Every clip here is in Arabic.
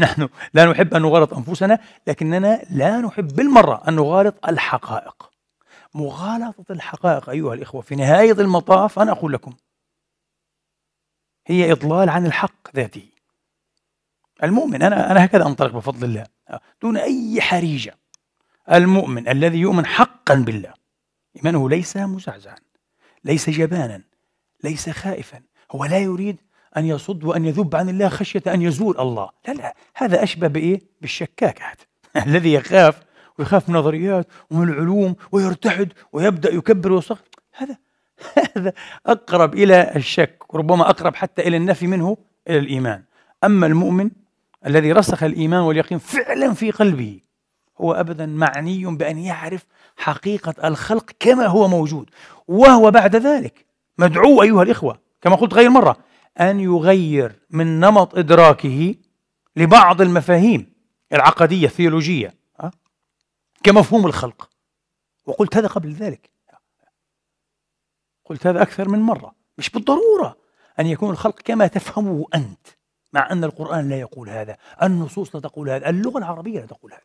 نحن لا نحب أن نغالط أنفسنا لكننا لا نحب بالمرة أن نغالط الحقائق مغالطة الحقائق أيها الإخوة في نهاية المطاف أنا أقول لكم هي إضلال عن الحق ذاته المؤمن أنا أنا هكذا أنطلق بفضل الله دون أي حريجة المؤمن الذي يؤمن حقا بالله إيمانه ليس مزعزعا ليس جبانا ليس خائفا هو لا يريد أن يصد وأن يذب عن الله خشية أن يزول الله لا لا هذا أشبه بإيه؟ بالشكاك الذي يخاف ويخاف من نظريات ومن العلوم ويرتحد ويبدأ يكبر ويصغر هذا هذا أقرب إلى الشك وربما أقرب حتى إلى النفي منه إلى الإيمان أما المؤمن الذي رسخ الإيمان واليقين فعلا في قلبه هو أبدا معني بأن يعرف حقيقة الخلق كما هو موجود وهو بعد ذلك مدعو أيها الإخوة كما قلت غير مرة أن يغير من نمط إدراكه لبعض المفاهيم العقدية الثيولوجية كمفهوم الخلق وقلت هذا قبل ذلك قلت هذا أكثر من مرة مش بالضرورة أن يكون الخلق كما تفهمه أنت مع أن القرآن لا يقول هذا النصوص لا تقول هذا اللغة العربية لا تقول هذا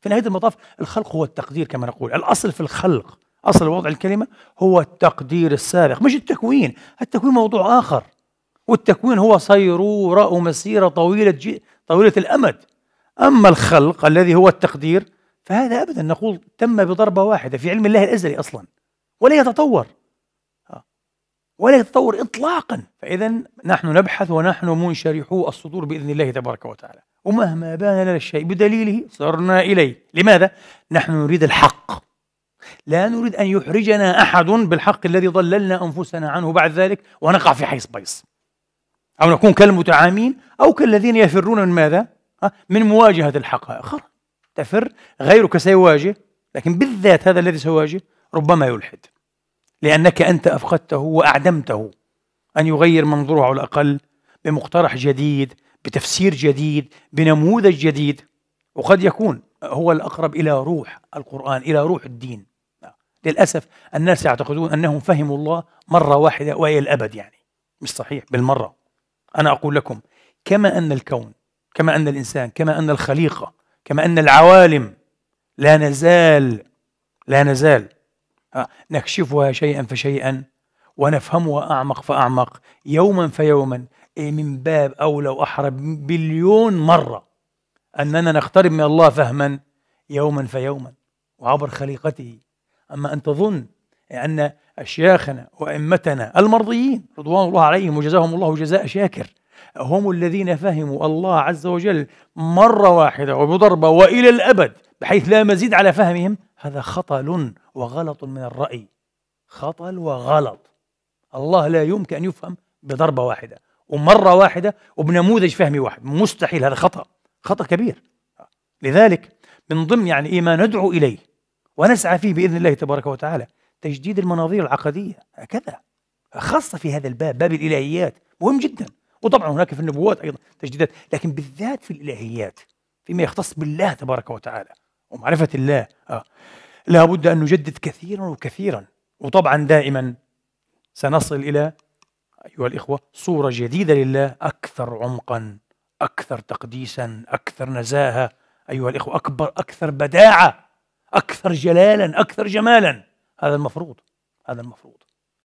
في نهاية المطاف الخلق هو التقدير كما نقول الأصل في الخلق أصل وضع الكلمة هو التقدير السابق مش التكوين التكوين موضوع آخر والتكوين هو صيرورة مسيرة طويلة جي طويلة الأمد أما الخلق الذي هو التقدير فهذا أبدا نقول تم بضربة واحدة في علم الله الأزلي أصلا ولا يتطور آه. ولا يتطور إطلاقا فإذا نحن نبحث ونحن منشرحو الصدور بإذن الله تبارك وتعالى ومهما بان لنا الشيء بدليله صرنا إليه لماذا؟ نحن نريد الحق لا نريد أن يحرجنا أحد بالحق الذي ضللنا أنفسنا عنه بعد ذلك ونقع في حيص بيص أو نكون كالمتعامين أو كالذين يفرون من ماذا؟ من مواجهة الحقائق خلاص تفر غيرك سيواجه لكن بالذات هذا الذي سيواجه ربما يلحد لأنك أنت أفقدته وأعدمته أن يغير منظوره على الأقل بمقترح جديد بتفسير جديد بنموذج جديد وقد يكون هو الأقرب إلى روح القرآن إلى روح الدين للأسف الناس يعتقدون أنهم فهموا الله مرة واحدة وإلى الأبد يعني مش صحيح بالمرة أنا أقول لكم كما أن الكون كما أن الإنسان كما أن الخليقة كما أن العوالم لا نزال لا نزال آه، نكشفها شيئا فشيئا ونفهمها أعمق فأعمق يوما فيوما إيه، من باب أو لو أحرى بليون مرة أننا نقترب من الله فهما يوما فيوما وعبر خليقته أما أن تظن أن أشياخنا وأئمتنا المرضيين رضوان الله عليهم وجزاهم الله جزاء شاكر هم الذين فهموا الله عز وجل مرة واحدة وبضربة وإلى الأبد بحيث لا مزيد على فهمهم هذا خطل وغلط من الرأي خطل وغلط الله لا يمكن أن يفهم بضربة واحدة ومرة واحدة وبنموذج فهمي واحد مستحيل هذا خطأ خطأ كبير لذلك من ضمن يعني إيه ما ندعو إليه ونسعى فيه بإذن الله تبارك وتعالى تجديد المناظير العقدية هكذا خاصة في هذا الباب باب الإلهيات مهم جدا وطبعا هناك في النبوات أيضا تجديدات لكن بالذات في الإلهيات فيما يختص بالله تبارك وتعالى ومعرفة الله آه. لا بد أن نجدد كثيرا وكثيرا وطبعا دائما سنصل إلى أيها الإخوة صورة جديدة لله أكثر عمقا أكثر تقديسا أكثر نزاهة أيها الإخوة أكبر أكثر بداعة أكثر جلالا أكثر جمالا هذا المفروض هذا المفروض